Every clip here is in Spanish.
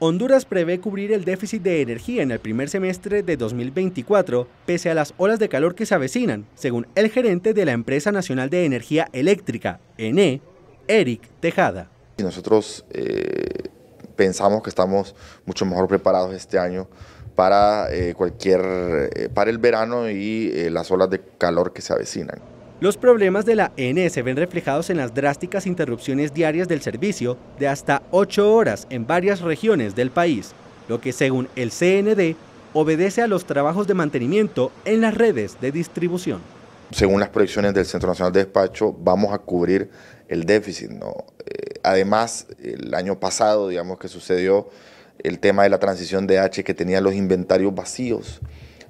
Honduras prevé cubrir el déficit de energía en el primer semestre de 2024, pese a las olas de calor que se avecinan, según el gerente de la Empresa Nacional de Energía Eléctrica, ENE, Eric Tejada. nosotros eh, pensamos que estamos mucho mejor preparados este año para eh, cualquier, eh, para el verano y las olas de calor que se avecinan. Los problemas de la N se ven reflejados en las drásticas interrupciones diarias del servicio de hasta 8 horas en varias regiones del país, lo que según el CND obedece a los trabajos de mantenimiento en las redes de distribución. Según las proyecciones del Centro Nacional de Despacho, vamos a cubrir el déficit. ¿no? Eh, además, el año pasado, digamos que sucedió el tema de la transición de H que tenía los inventarios vacíos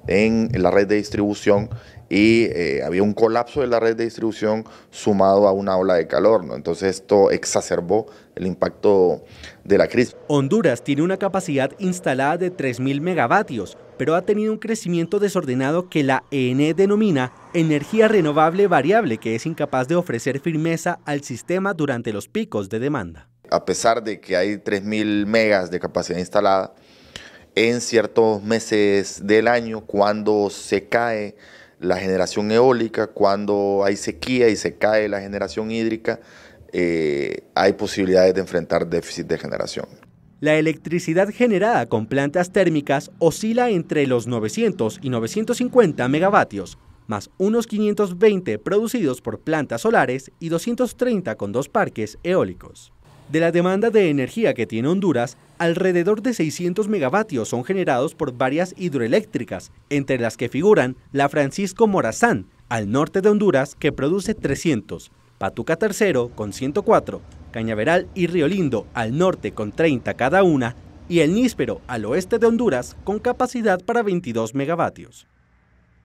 en la red de distribución y eh, había un colapso de la red de distribución sumado a una ola de calor. ¿no? Entonces esto exacerbó el impacto de la crisis. Honduras tiene una capacidad instalada de 3.000 megavatios, pero ha tenido un crecimiento desordenado que la ENE denomina energía renovable variable, que es incapaz de ofrecer firmeza al sistema durante los picos de demanda. A pesar de que hay 3.000 megas de capacidad instalada, en ciertos meses del año cuando se cae la generación eólica, cuando hay sequía y se cae la generación hídrica, eh, hay posibilidades de enfrentar déficit de generación. La electricidad generada con plantas térmicas oscila entre los 900 y 950 megavatios, más unos 520 producidos por plantas solares y 230 con dos parques eólicos. De la demanda de energía que tiene Honduras, alrededor de 600 megavatios son generados por varias hidroeléctricas, entre las que figuran la Francisco Morazán, al norte de Honduras, que produce 300, Patuca III con 104, Cañaveral y Riolindo, al norte con 30 cada una, y el Níspero al oeste de Honduras con capacidad para 22 megavatios.